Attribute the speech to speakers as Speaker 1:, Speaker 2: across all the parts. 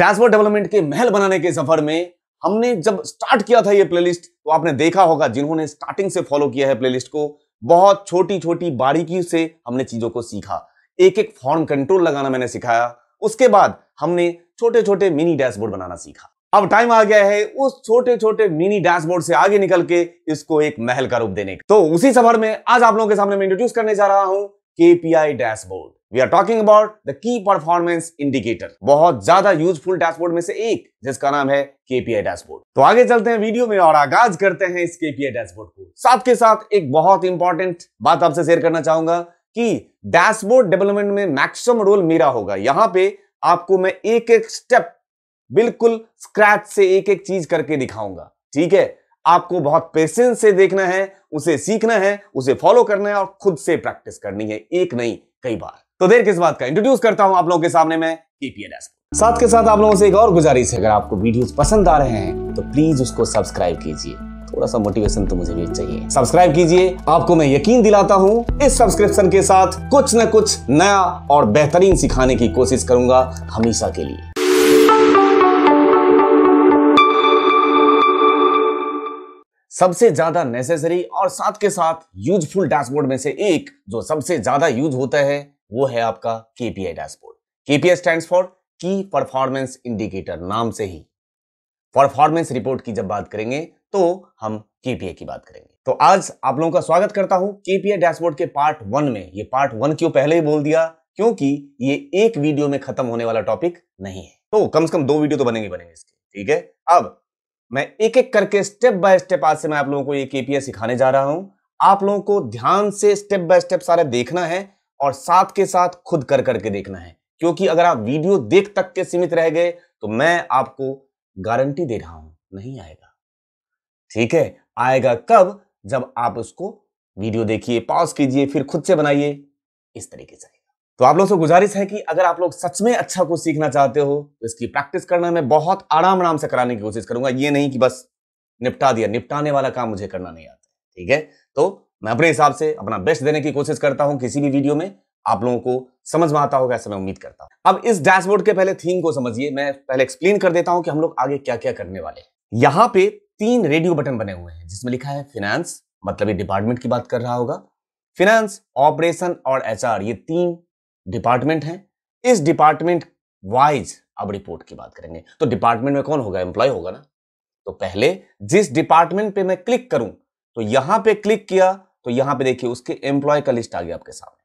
Speaker 1: dashboard development के महल बनाने के सफर में हमने जब स्टार्ट किया था ये प्लेलिस्ट तो आपने देखा होगा जिन्होंने स्टार्टिंग से फॉलो किया है प्लेलिस्ट को बहुत छोटी छोटी बारीकी से हमने चीजों को सीखा एक एक फॉर्म कंट्रोल लगाना मैंने सिखाया उसके बाद हमने छोटे छोटे मिनी डैशबोर्ड बनाना सीखा अब टाइम आ गया है उस छोटे छोटे मिनी डैशबोर्ड से आगे निकल के इसको एक महल का रूप देने का तो उसी सफर में आज आप लोगों के सामने मैं इंट्रोड्यूस करने जा रहा हूं KPI dashboard we are talking about the key performance indicator बहुत ज्यादा यूजफुल डैशबोर्ड में से एक जिसका नाम है केपीआई डैशबोर्ड तो आगे चलते हैं वीडियो में और आगाज करते हैं इस केपीआई डैशबोर्ड को साथ के साथ एक बहुत इंपॉर्टेंट बात आपसे शेयर करना चाहूंगा कि डैशबोर्ड डेवलपमेंट में मैक्सिमम रोल मेरा होगा यहां पे आपको मैं एक एक स्टेप बिल्कुल स्क्रैच से एक एक चीज करके दिखाऊंगा ठीक है आपको बहुत पेशेंस से देखना है उसे सीखना है उसे फॉलो करना है और खुद से प्रैक्टिस करनी है एक नहीं कई बार तो देर किस बात का इंट्रोड्यूस करता हूं आप लोगों के सामने में केपीए साथ के साथ आप लोगों से एक और गुजारिश है अगर आपको वीडियोस पसंद आ रहे हैं तो प्लीज उसको सब्सक्राइब कीजिए थोड़ा सा मोटिवेशन तो मुझे भी चाहिए सब्सक्राइब कीजिए आपको मैं यकीन दिलाता हूँ इस सब्सक्रिप्शन के साथ कुछ न कुछ नया और बेहतरीन सिखाने की कोशिश करूंगा हमेशा के लिए सबसे ज्यादा नेसेसरी और साथ के साथ यूजफुल डैशबोर्ड में से एक जो सबसे ज्यादा यूज होता है वो है आपका KPI dashboard KPI stand for key performance indicator नाम से ही परफॉर्मेंस रिपोर्ट की जब बात करेंगे तो हम केपीआई की बात करेंगे तो आज आप लोगों का स्वागत करता हूं केपीआई डैशबोर्ड के पार्ट वन में ये पार्ट वन क्यों पहले ही बोल दिया क्योंकि ये एक वीडियो में खत्म होने वाला टॉपिक नहीं है तो कम से कम दो वीडियो तो बनेंगे बनेंगे इसके ठीक है अब मैं एक एक करके स्टेप बाय स्टेप आज से मैं आप लोगों को ये केपीआई सिखाने जा रहा हूं आप लोगों को ध्यान से स्टेप बाय स्टेप सारा देखना है और साथ के साथ खुद कर करके देखना है क्योंकि अगर आप वीडियो देख तक के सीमित रह गए तो मैं आपको गारंटी दे रहा हूं नहीं आएगा ठीक है आएगा कब जब आप उसको वीडियो देखिए पॉज कीजिए फिर खुद से बनाइए इस तरीके से तो आप लोग से गुजारिश है कि अगर आप लोग सच में अच्छा कुछ सीखना चाहते हो तो इसकी प्रैक्टिस करना मैं बहुत आराम आराम से कराने की कोशिश करूंगा ये नहीं कि बस निपटा दिया निपटाने वाला काम मुझे करना नहीं आता ठीक है तो मैं अपने हिसाब से अपना बेस्ट देने की कोशिश करता हूं किसी भी वीडियो में आप लोगों को समझ में आता होगा ऐसा मैं उम्मीद करता हूं अब इस डैशबोर्ड के पहले थीम को समझिए मैं पहले एक्सप्लेन कर देता हूं कि हम लोग आगे क्या क्या करने वाले हैं यहाँ पे तीन रेडियो बटन बने हुए हैं जिसमें लिखा है फिनेंस मतलब ये डिपार्टमेंट की बात कर रहा होगा फिनेंस ऑपरेशन और एच ये तीन डिपार्टमेंट है इस डिपार्टमेंट वाइज अब रिपोर्ट की बात करेंगे तो डिपार्टमेंट में कौन होगा एम्प्लॉय होगा ना तो पहले जिस डिपार्टमेंट पे मैं क्लिक करूं तो यहां पे क्लिक किया तो यहां पे देखिए उसके एम्प्लॉय का लिस्ट आ गया आपके सामने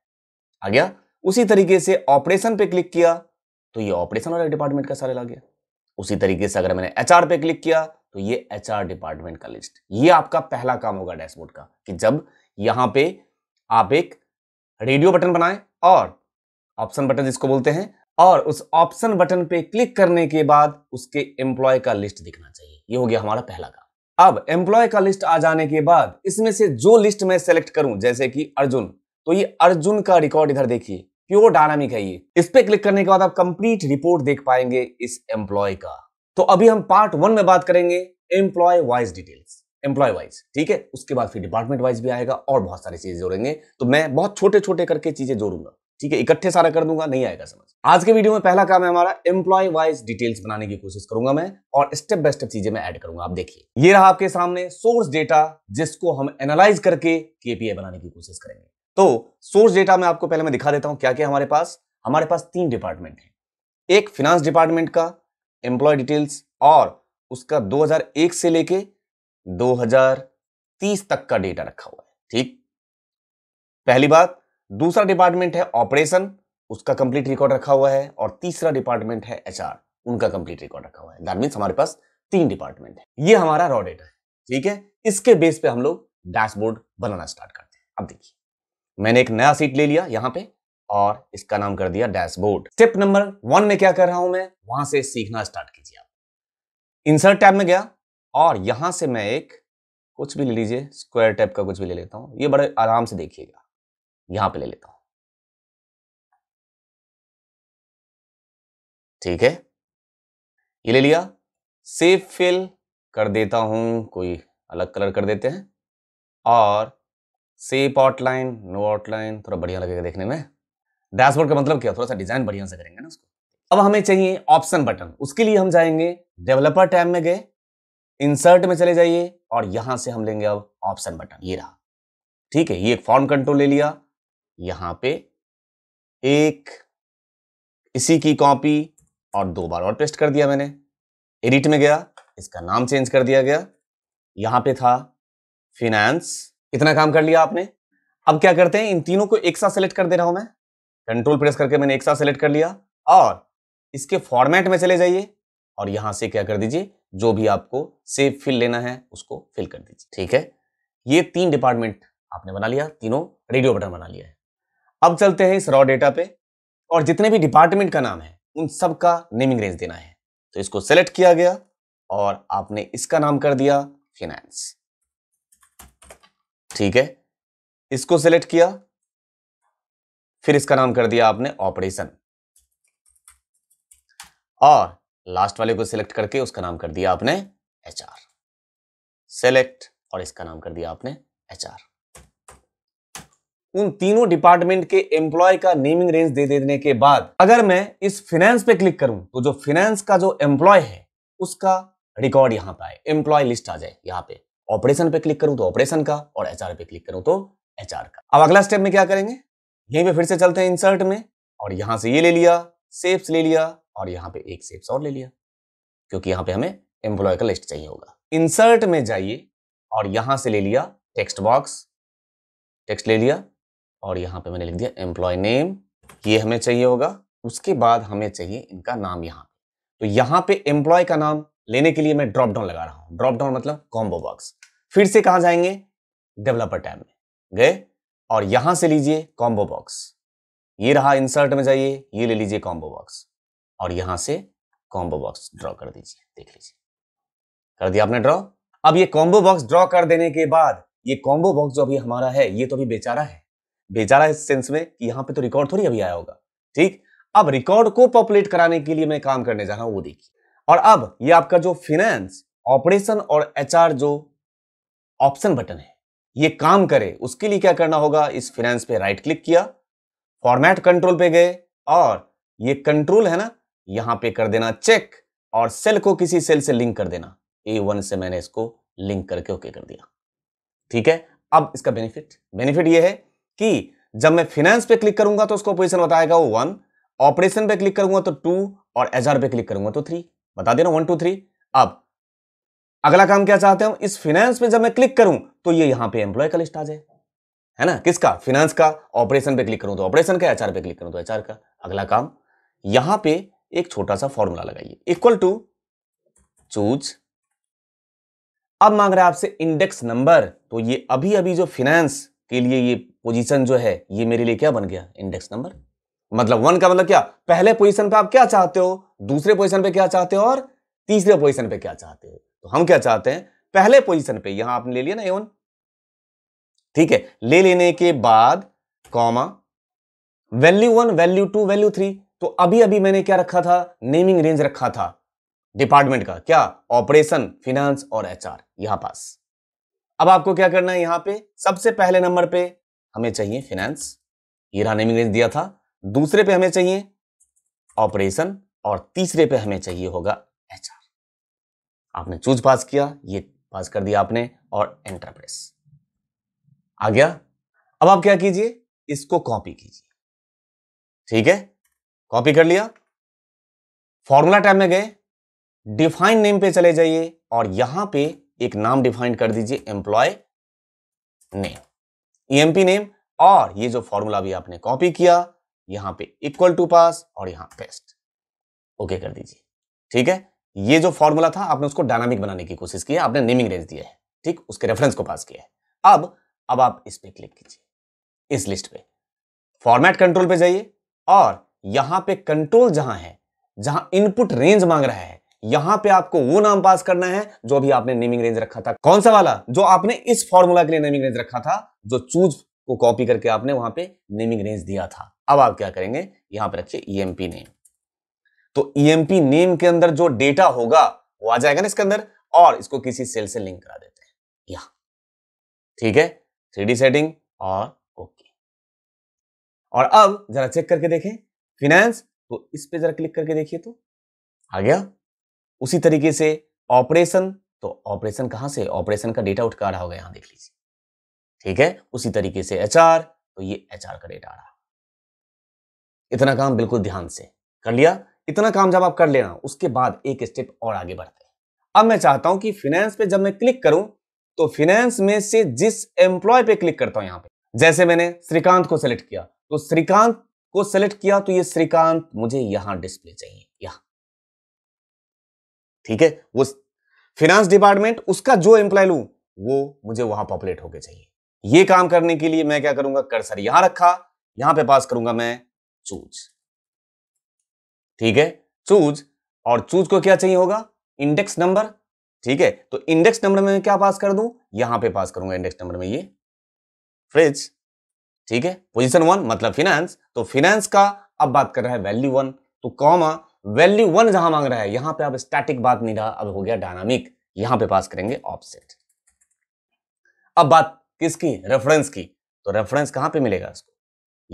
Speaker 1: आ गया उसी तरीके से ऑपरेशन पे क्लिक किया तो ये ऑपरेशन वाले डिपार्टमेंट का सारे आ गया उसी तरीके से अगर मैंने एच पे क्लिक किया तो ये एच डिपार्टमेंट का लिस्ट ये आपका पहला काम होगा डैशबोर्ड का कि जब यहां पे आप एक रेडियो बटन बनाए और ऑप्शन बटन जिसको बोलते हैं और उस ऑप्शन बटन पे क्लिक करने के बाद उसके एम्प्लॉय का लिस्ट दिखना चाहिए ये हो गया हमारा पहला काम अब एम्प्लॉय का लिस्ट आ जाने के बाद इसमें से जो लिस्ट मैं सेलेक्ट करूं जैसे कि अर्जुन तो ये अर्जुन का रिकॉर्ड इधर देखिए प्योर डायनामिक है ये इस पे क्लिक करने के बाद आप कंप्लीट रिपोर्ट देख पाएंगे इस एम्प्लॉय का तो अभी हम पार्ट वन में बात करेंगे employee wise details employee wise ठीक है उसके बाद फिर डिपार्टमेंट वाइज भी आएगा और बहुत सारी चीजें जोड़ेंगे तो मैं बहुत छोटे छोटे करके चीजें जोड़ूंगा ठीक है इकट्ठे सारा कर दूंगा नहीं आएगा समझ आज के वीडियो में पहला काम है हमारा एम्प्लॉय वाइज डिटेल्स बनाने की कोशिश करूंगा मैं और स्टेप बाय स्टेप चीजें मैं ऐड करूंगा आप देखिए ये रहा आपके सामने सोर्स डेटा जिसको हम एनालाइज करके केपीए बनाने की कोशिश करेंगे तो सोर्स डेटा मैं आपको पहले मैं दिखा देता हूं क्या क्या हमारे पास हमारे पास तीन डिपार्टमेंट है एक फिनांस डिपार्टमेंट का एम्प्लॉय डिटेल्स और उसका दो से लेके दो तक का डेटा रखा हुआ है ठीक पहली बात दूसरा डिपार्टमेंट है ऑपरेशन उसका कंप्लीट रिकॉर्ड रखा हुआ है और तीसरा डिपार्टमेंट है एच उनका कंप्लीट रिकॉर्ड रखा हुआ है दैट मीन्स हमारे पास तीन डिपार्टमेंट है ये हमारा रॉ डेटा है ठीक है इसके बेस पे हम लोग डैशबोर्ड बनाना स्टार्ट करते हैं अब देखिए मैंने एक नया सीट ले लिया यहाँ पे और इसका नाम कर दिया डैशबोर्ड स्टेप नंबर वन में क्या कर रहा हूं मैं वहां से सीखना स्टार्ट कीजिए आप इंसर्ट टैब में गया और यहां से मैं एक कुछ भी ले लीजिए स्क्वायर टैप का कुछ भी ले लेता हूं ये बड़े आराम से देखिएगा यहां पे ले लेता हूं ठीक है ये ले लिया सेफ फिल कर देता हूं कोई अलग कलर कर देते हैं और सेप आउटलाइन नो आउटलाइन थोड़ा बढ़िया लगेगा देखने में डैशबोर्ड का मतलब क्या थोड़ा सा डिजाइन बढ़िया से करेंगे ना उसको अब हमें चाहिए ऑप्शन बटन उसके लिए हम जाएंगे डेवलपर टैब में गए इंसर्ट में चले जाइए और यहां से हम लेंगे अब ऑप्शन बटन ये रहा ठीक है ये एक फॉर्म कंट्रोल ले लिया यहां पे एक इसी की कॉपी और दो बार और पेस्ट कर दिया मैंने एडिट में गया इसका नाम चेंज कर दिया गया यहां पे था फिनेंस इतना काम कर लिया आपने अब क्या करते हैं इन तीनों को एक साथ सेलेक्ट कर दे रहा हूं मैं कंट्रोल प्रेस करके मैंने एक साथ सेलेक्ट कर लिया और इसके फॉर्मेट में चले जाइए और यहां से क्या कर दीजिए जो भी आपको सेव फिल लेना है उसको फिल कर दीजिए ठीक है ये तीन डिपार्टमेंट आपने बना लिया तीनों रेडियो बटन बना लिया है अब चलते हैं इस रॉ डेटा पे और जितने भी डिपार्टमेंट का नाम है उन सब का नेमिंग रेंज देना है तो इसको सेलेक्ट किया गया और आपने इसका नाम कर दिया फिनेंस ठीक है इसको सेलेक्ट किया फिर इसका नाम कर दिया आपने ऑपरेशन और लास्ट वाले को सिलेक्ट करके उसका नाम कर दिया आपने एचआर सेलेक्ट और इसका नाम कर दिया आपने एचआर उन तीनों डिपार्टमेंट के एम्प्लॉय का नेमिंग रेंज दे देने के बाद अगर मैं इस फिनेंस पे क्लिक करूं तो जो फिनेंस का जो एम्प्लॉय है उसका रिकॉर्ड यहाँ पे आए एम्प्लॉय लिस्ट आ जाए यहाँ पे ऑपरेशन पे क्लिक करूं तो ऑपरेशन का और एच पे क्लिक करूं तो एच का अब अगला स्टेप में क्या करेंगे यहीं पर फिर से चलते हैं इंसर्ट में और यहां से ये ले लिया सेप्स ले लिया और यहाँ पे एक सेप्स और ले लिया क्योंकि यहाँ पे हमें एम्प्लॉय का लिस्ट चाहिए होगा इंसर्ट में जाइए और यहां से ले लिया टेक्स्ट बॉक्स टेक्स्ट ले लिया और यहाँ पे मैंने लिख दिया एम्प्लॉय नेम ये हमें चाहिए होगा उसके बाद हमें चाहिए इनका नाम यहाँ तो यहाँ पे एम्प्लॉय का नाम लेने के लिए मैं ड्रॉप डाउन लगा रहा हूँ ड्रॉप डाउन मतलब कॉम्बो बॉक्स फिर से कहाँ जाएंगे डेवलपर टैब में गए और यहाँ से लीजिए कॉम्बो बॉक्स ये रहा इंसर्ट में जाइए ये ले लीजिए कॉम्बो बॉक्स और यहाँ से कॉम्बो बॉक्स ड्रॉ कर दीजिए देख लीजिए कर दिया आपने ड्रॉ अब ये कॉम्बो बॉक्स ड्रॉ कर देने के बाद ये कॉम्बो बॉक्स जो अभी हमारा है ये तो अभी बेचारा है है इस सेंस में कि यहां पे तो रिकॉर्ड थोड़ी अभी आया होगा ठीक अब रिकॉर्ड को पॉपुलेट कराने के लिए मैं काम करने जा रहा हूं वो देखिए और अब ये आपका जो फिनेंस ऑपरेशन और एच जो ऑप्शन बटन है ये काम करे उसके लिए क्या करना होगा इस फिनेंस पे राइट क्लिक किया फॉर्मेट कंट्रोल पे गए और ये कंट्रोल है ना यहां पे कर देना चेक और सेल को किसी सेल से लिंक कर देना ए वन से मैंने इसको लिंक करके ओके कर दिया ठीक है अब इसका बेनिफिट बेनिफिट ये है कि जब मैं फिनेंस पे क्लिक करूंगा तो उसको पोजिशन बताएगा वो वन ऑपरेशन पे क्लिक करूंगा तो टू और एचआर पे क्लिक करूंगा तो थ्री बता देना वन टू थ्री अब अगला काम क्या चाहते हो इस फिनेंस पे जब मैं क्लिक करूं तो ये यहां पे एम्प्लॉय का लिस्ट आ जाए है ना किसका फिनेंस का ऑपरेशन पे क्लिक करूं तो ऑपरेशन का एचआर पे क्लिक करूं तो एचआर का अगला काम यहां पे एक छोटा सा फॉर्मूला लगाइए इक्वल टू चूज अब मांग रहा है आपसे इंडेक्स नंबर तो ये अभी अभी जो फिनेंस के लिए ये पोजीशन जो है ये मेरे लिए क्या बन गया इंडेक्स नंबर मतलब वन का मतलब क्या पहले पोजीशन पे आप क्या चाहते हो दूसरे पोजीशन पे क्या चाहते हो और तीसरे पोजीशन पे क्या चाहते हो तो हम क्या चाहते हैं पहले पोजीशन पे यहां आपने ले लिया ना ए ठीक है ले लेने के बाद comma value one value two value three तो अभी अभी मैंने क्या रखा था नेमिंग रेंज रखा था डिपार्टमेंट का क्या ऑपरेशन फिनेंस और एचआर यहां पास अब आपको क्या करना है यहां पे सबसे पहले नंबर पे हमें चाहिए फिनेंस हीरा नेमिंग रेंज दिया था दूसरे पे हमें चाहिए ऑपरेशन और तीसरे पे हमें चाहिए होगा एच आपने चूज पास किया ये पास कर दिया आपने और एंटरप्रेस आ गया अब आप क्या कीजिए इसको कॉपी कीजिए ठीक है कॉपी कर लिया फॉर्मूला टाइम में गए डिफाइन नेम पे चले जाइए और यहां पे एक नाम डिफाइन कर दीजिए एम्प्लॉय नेम ईएमपी नेम और ये जो फॉर्मूला भी आपने कॉपी किया यहां पे इक्वल टू पास और यहां पेस्ट ओके कर दीजिए ठीक है ये जो फॉर्मूला था आपने उसको डायनामिक बनाने की कोशिश की आपने नेमिंग रेंज दिया है ठीक उसके रेफरेंस को पास किया है अब अब आप इस पर क्लिक कीजिए इस लिस्ट पे फॉर्मेट कंट्रोल पे जाइए और यहां पे कंट्रोल जहां है जहां इनपुट रेंज मांग रहा है यहां पे आपको वो नाम पास करना है जो भी आपने नेमिंग रेंज रखा था कौन सा वाला जो आपने इस फॉर्मूला के लिए नेमिंग रेंज रखा था जो चूज को कॉपी करके आपने वहां पे नेमिंग रेंज दिया था अब आप क्या करेंगे यहां पे रखिए ईएमपी e नेम तो ईएमपी e नेम के अंदर जो डेटा होगा वो आ जाएगा ना इसके अंदर और इसको किसी सेल से लिंक करा देते हैं यहां ठीक है थ्री सेटिंग और ओके और अब जरा चेक करके देखें फिनेंस तो इस पे जरा क्लिक करके देखिए तो आ गया उसी तरीके से ऑपरेशन तो ऑपरेशन कहां से ऑपरेशन का डेटा उठकर आ रहा होगा यहां देख लीजिए ठीक है उसी तरीके से एच तो ये एच का डेटा आ रहा इतना काम बिल्कुल ध्यान से कर लिया इतना काम जब आप कर लेना उसके बाद एक स्टेप और आगे बढ़ते हैं अब मैं चाहता हूं कि फिनेंस पे जब मैं क्लिक करूं तो फिनेंस में से जिस एम्प्लॉय पे क्लिक करता हूं यहां पे जैसे मैंने श्रीकांत को सेलेक्ट किया तो श्रीकांत को सेलेक्ट किया तो ये श्रीकांत मुझे यहां डिस्प्ले चाहिए ठीक है वो फिनेंस डिपार्टमेंट उसका जो एम्प्लॉय लू वो मुझे वहां पॉपुलेट होके चाहिए ये काम करने के लिए मैं क्या करूंगा कर्सर यहां रखा यहां पे पास करूंगा मैं चूज ठीक है चूज और चूज को क्या चाहिए होगा इंडेक्स नंबर ठीक है तो इंडेक्स नंबर में क्या पास कर दू यहां पे पास करूंगा इंडेक्स नंबर में ये फ्रिज ठीक है पोजिशन वन मतलब फिनेंस तो फिनेंस का अब बात कर रहा है वैल्यू वन तो कॉमा वैल्यू वन जहां मांग रहा है यहां पे अब स्टैटिक बात नहीं रहा अब हो गया डायनामिक यहां पे पास करेंगे ऑफसेट अब बात किसकी रेफरेंस की तो रेफरेंस कहां पे मिलेगा इसको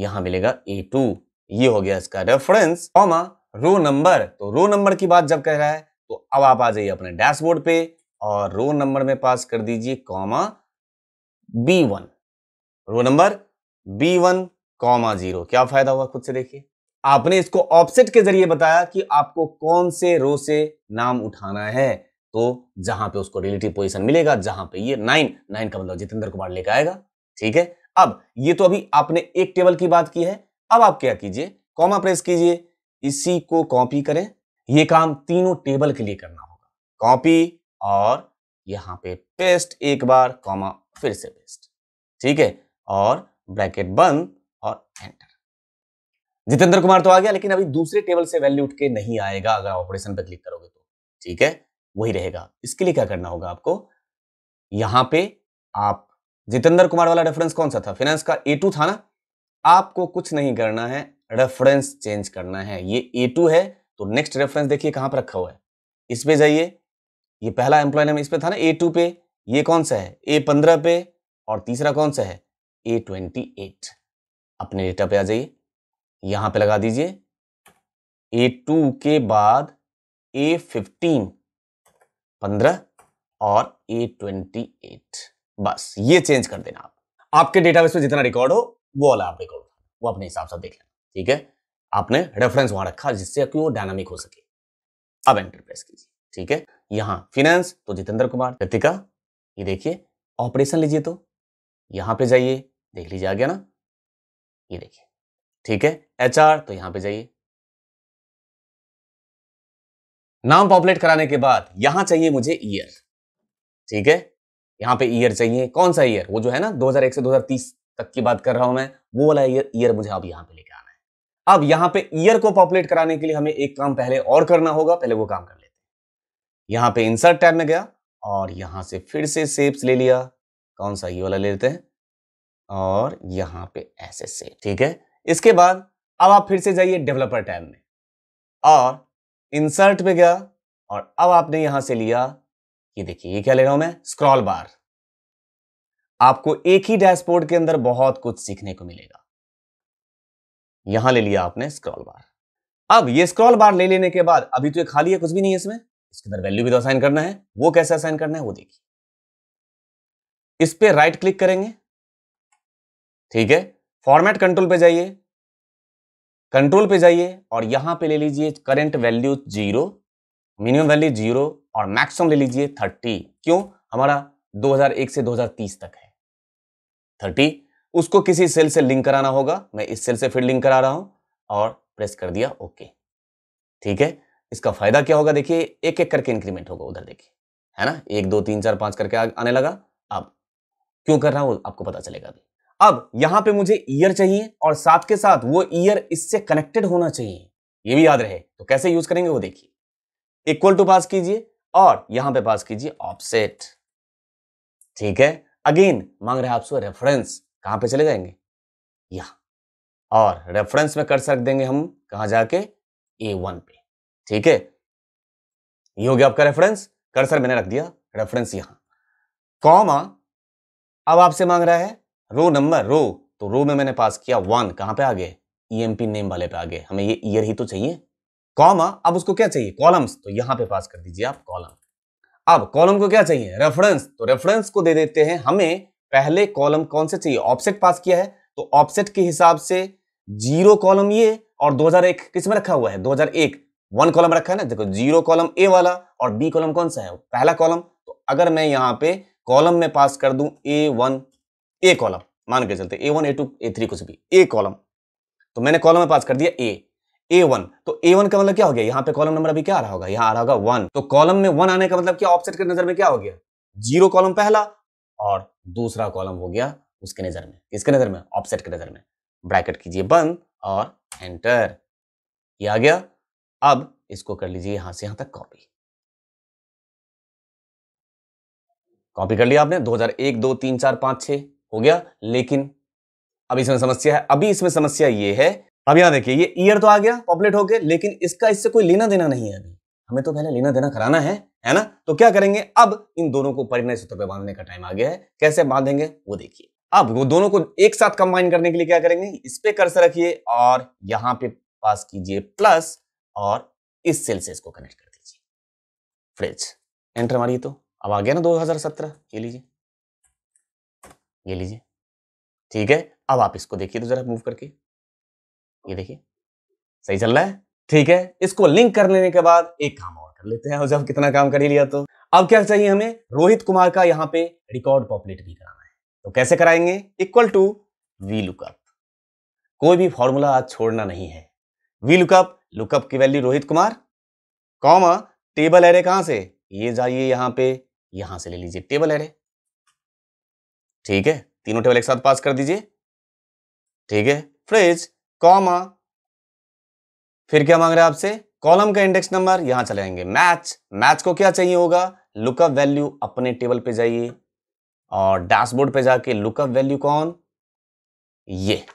Speaker 1: यहां मिलेगा ए टू ये हो गया इसका रेफरेंस कॉमा रो नंबर तो रो नंबर की बात जब कह रहा है तो अब आप आ जाइए अपने डैशबोर्ड पे और रो नंबर में पास कर दीजिए comma B one row number B one comma zero क्या फायदा हुआ खुद से देखिए आपने इसको ऑप्सेट के जरिए बताया कि आपको कौन से रो से नाम उठाना है तो जहां पे उसको रिलेटिव पोजीशन मिलेगा जहां पे ये नाइन नाइन का मतलब जितेंद्र कुमार लेकर आएगा ठीक है अब ये तो अभी आपने एक टेबल की बात की है अब आप क्या कीजिए कॉमा प्रेस कीजिए इसी को कॉपी करें ये काम तीनों टेबल के लिए करना होगा कॉपी और यहां पे पेस्ट एक बार कॉमा फिर से पेस्ट ठीक है और ब्रैकेट बंद और एंटर जितेंद्र कुमार तो आ गया लेकिन अभी दूसरे टेबल से वैल्यू उठ के नहीं आएगा अगर ऑपरेशन पे क्लिक करोगे तो ठीक है वही रहेगा इसके लिए क्या करना होगा आपको यहां पे आप जितेंद्र कुमार वाला रेफरेंस कौन सा था फाइनेंस का ए टू था ना आपको कुछ नहीं करना है रेफरेंस चेंज करना है ये ए टू है तो नेक्स्ट रेफरेंस देखिए कहां पर रखा हुआ है इस पे जाइए ये पहला एम्प्लॉय नेम इस पे था ना ए टू पे ये कौन सा है ए पंद्रह पे और तीसरा कौन सा है ए ट्वेंटी एट अपने डेटा पे आ जाइए यहां पे लगा दीजिए ए टू के बाद ए फिफ्टीन पंद्रह और ए ट्वेंटी एट बस ये चेंज कर देना आप आपके डेटाबेस में जितना रिकॉर्ड हो वो वाला आप रिकॉर्ड वो अपने हिसाब से देख लेना ठीक है आपने रेफरेंस वहां रखा जिससे कि वो डायनामिक हो सके अब एंटर प्रेस कीजिए ठीक है यहां फिनेंस तो जितेंद्र कुमार कृतिका ये देखिए ऑपरेशन लीजिए तो यहां पे जाइए देख लीजिए आ गया ना ये देखिए ठीक है एच तो यहां पे जाइए नाम पॉपुलेट कराने के बाद यहां चाहिए मुझे ईयर ठीक है यहां पे ईयर चाहिए कौन सा ईयर वो जो है ना 2001 से 2030 तक की बात कर रहा हूं मैं वो वाला ईयर ईयर मुझे अब यहां पे लेके आना है अब यहां पे ईयर को पॉपुलेट कराने के लिए हमें एक काम पहले और करना होगा पहले वो काम कर लेते हैं यहां पे इंसर्ट टैब में गया और यहां से फिर से सेप्स ले लिया कौन सा ये वाला ले लेते हैं और यहां पे ऐसे से ठीक है इसके बाद अब आप फिर से जाइए डेवलपर टैब में और इंसर्ट पे गया और अब आपने यहां से लिया ये देखिए ये क्या ले रहा हूं मैं स्क्रॉल बार आपको एक ही डैशबोर्ड के अंदर बहुत कुछ सीखने को मिलेगा यहां ले लिया आपने स्क्रॉल बार अब ये स्क्रॉल बार ले लेने के बाद अभी तो ये खाली है कुछ भी नहीं है इसमें इसके अंदर वैल्यू भी तो असाइन करना है वो कैसे असाइन करना है वो देखिए इस पर राइट क्लिक करेंगे ठीक है फॉर्मेट कंट्रोल पे जाइए कंट्रोल पे जाइए और यहां पे ले लीजिए current value zero minimum value zero और मैक्सिमम ले लीजिए थर्टी क्यों हमारा 2001 से 2030 तक है थर्टी उसको किसी सेल से लिंक कराना होगा मैं इस सेल से फिर लिंक करा रहा हूं और प्रेस कर दिया ओके ठीक है इसका फायदा क्या होगा देखिए एक एक करके इंक्रीमेंट होगा उधर देखिए है ना एक दो तीन चार पांच करके आने लगा अब क्यों कर रहा हूं आपको पता चलेगा अभी अब यहां पे मुझे ईयर चाहिए और साथ के साथ वो ईयर इससे कनेक्टेड होना चाहिए ये भी याद रहे तो कैसे यूज करेंगे वो देखिए इक्वल टू पास कीजिए और यहां पे पास कीजिए ऑफसेट ठीक है अगेन मांग रहे आपसे रेफरेंस कहां पे चले जाएंगे यहां और रेफरेंस में कर सक देंगे हम कहा जाके ए वन पे ठीक है ये हो गया आपका रेफरेंस कर्सर मैंने रख दिया रेफरेंस यहां कॉमा अब आपसे मांग रहा है रो नंबर रो तो रो में मैंने पास किया वन कहां पे आ गए ईएमपी e नेम वाले पे आ गए हमें ये ईयर ही तो चाहिए कॉमा अब उसको क्या चाहिए कॉलम्स तो यहां पे पास कर दीजिए आप कॉलम अब कॉलम को क्या चाहिए रेफरेंस तो रेफरेंस को दे देते हैं हमें पहले कॉलम कौन से चाहिए ऑफसेट पास किया है तो ऑफसेट के हिसाब से जीरो कॉलम ये और 2001 किस में रखा हुआ है 2001 वन कॉलम रखा है ना देखो जीरो कॉलम ए वाला और बी कॉलम कौन सा है पहला कॉलम तो अगर मैं यहाँ पे कॉलम में पास कर दूं ए वन ए कॉलम मान के चलते A one A two A three कुछ भी ए कॉलम तो मैंने कॉलम में पास कर दिया ए ए वन तो ए वन का मतलब क्या हो गया यहाँ पे कॉलम नंबर अभी क्या आ रहा होगा यहाँ आ रहा होगा वन तो कॉलम में वन आने का मतलब क्या ऑफसेट के नजर में क्या हो गया जीरो कॉलम पहला और दूसरा कॉलम हो गया उसके नजर में किसके नजर में ऑफसेट के नजर में ब्रैकेट कीजिए बंद और एंटर ये आ गया अब इसको कर लीजिए यहां से यहां तक कॉपी कॉपी कर लिया आपने 2001 2 3 4 5 6 हो गया लेकिन अब इसमें समस्या है अभी इसमें समस्या ये है अब यहां देखिए ये ईयर तो आ गया पॉपुलेट होके लेकिन इसका इससे कोई लेना देना नहीं है अभी हमें तो पहले लेना देना कराना है है ना तो क्या करेंगे अब इन दोनों को परिणय सूत्र पर बांधने का टाइम आ गया है कैसे बांधेंगे वो देखिए अब वो दोनों को एक साथ कंबाइन करने के लिए क्या करेंगे इस पे कर्सर रखिए और यहां पे पास कीजिए प्लस और इस सेल से इसको कनेक्ट कर दीजिए फ्रिज एंटर मारिए तो अब आ गया ना 2017 ये लीजिए ये लीजिए ठीक है अब आप इसको देखिए तो जरा मूव करके ये देखिए सही चल रहा है ठीक है इसको लिंक कर लेने के बाद एक काम और कर लेते हैं और जब कितना काम कर ही लिया तो अब क्या चाहिए हमें रोहित कुमार का यहाँ पे रिकॉर्ड पॉपुलेट भी कराना है तो कैसे कराएंगे इक्वल टू वी लुकअप कोई भी फॉर्मूला आज छोड़ना नहीं है वी लुकअप लुकअप की value Rohit Kumar comma table array कहां से ये जाइए यहां पे यहां से ले लीजिए टेबल एरे ठीक है तीनों टेबल एक साथ पास कर दीजिए ठीक है फ्रिज कॉमा फिर क्या मांग रहे हैं आपसे कॉलम का इंडेक्स नंबर यहां चले जाएंगे मैच मैच को क्या चाहिए होगा लुकअप वैल्यू अपने टेबल पे जाइए और डैशबोर्ड पे जाके लुकअप वैल्यू कौन ये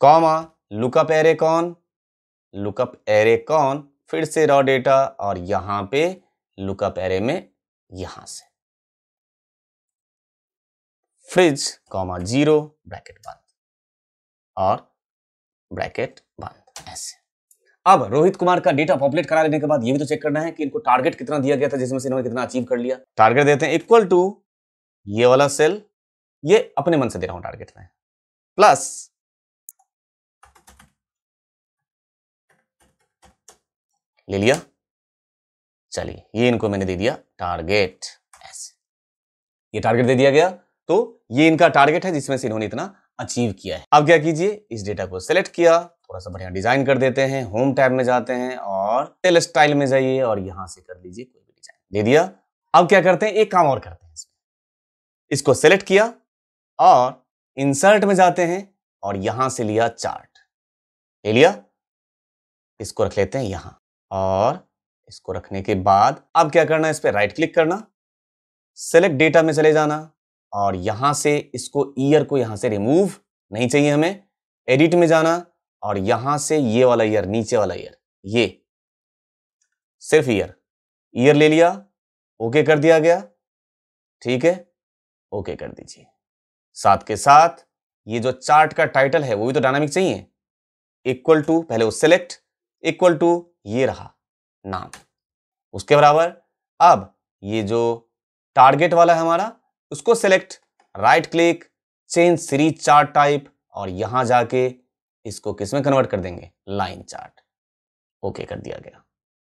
Speaker 1: कॉमा लुकअप एरे कौन लुकअप एरे कौन फिर से रॉ डेटा और यहां पे लुकअप एरे में यहां से फ्रिज कॉमा जीरो ब्रैकेट बंद और ब्रैकेट बंद ऐसे अब रोहित कुमार का डेटा पॉपुलेट करा लेने के बाद ये भी तो चेक करना है कि इनको टारगेट कितना दिया गया था जिसमें से इन्होंने कितना अचीव कर लिया टारगेट देते हैं इक्वल टू ये वाला सेल ये अपने मन से दे रहा हूं टारगेट में प्लस ले लिया चलिए ये इनको मैंने दे दिया टारगेट ऐसे ये टारगेट दे दिया गया तो ये इनका टारगेट है जिसमें से इन्होंने इतना अचीव किया है अब क्या कीजिए इस डेटा को सिलेक्ट किया थोड़ा सा बढ़िया डिजाइन कर देते हैं होम टैब में जाते हैं और टेल स्टाइल में जाइए और यहां से कर लीजिए कोई भी डिजाइन दे दिया अब क्या करते हैं एक काम और करते हैं इसमें इसको सेलेक्ट किया और इंसर्ट में जाते हैं और यहां से लिया चार्ट ले लिया इसको रख लेते हैं यहां और इसको रखने के बाद अब क्या करना है इस पर राइट क्लिक करना सेलेक्ट डेटा में चले जाना और यहां से इसको ईयर को यहां से रिमूव नहीं चाहिए हमें एडिट में जाना और यहां से ये वाला ईयर नीचे वाला ईयर ये सिर्फ ईयर ईयर ले लिया ओके कर दिया गया ठीक है ओके कर दीजिए साथ के साथ ये जो चार्ट का टाइटल है वो भी तो डायनामिक चाहिए इक्वल टू पहले उस सेलेक्ट इक्वल टू ये रहा नाम उसके बराबर अब ये जो टारगेट वाला है हमारा उसको select right click change series chart type और यहां जाके इसको किस में कन्वर्ट कर देंगे लाइन चार्ट ओके कर दिया गया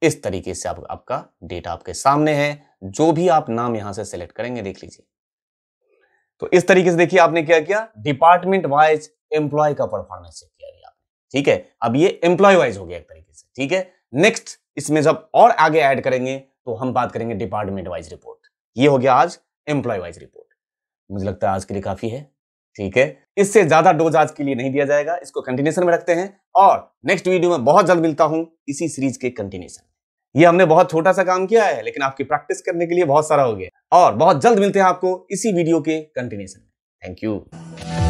Speaker 1: इस तरीके से आप, आपका डेटा आपके सामने है जो भी आप नाम यहां से सेलेक्ट करेंगे देख लीजिए तो इस तरीके से देखिए आपने क्या किया डिपार्टमेंट वाइज एम्प्लॉय का परफॉर्मेंस चेक किया गया ठीक है अब ये एम्प्लॉय वाइज हो गया एक तरीके से ठीक है नेक्स्ट इसमें जब और आगे ऐड करेंगे तो हम बात करेंगे डिपार्टमेंट वाइज रिपोर्ट ये हो गया आज एम्प्लॉय वाइज रिपोर्ट मुझे लगता है आज के लिए काफी है ठीक है इससे ज्यादा डोज आज के लिए नहीं दिया जाएगा इसको कंटिन्यूशन में रखते हैं और नेक्स्ट वीडियो में बहुत जल्द मिलता हूं इसी सीरीज के कंटिन्यूशन ये हमने बहुत छोटा सा काम किया है लेकिन आपकी प्रैक्टिस करने के लिए बहुत सारा हो गया और बहुत जल्द मिलते हैं आपको इसी वीडियो के कंटिन्यूशन में थैंक यू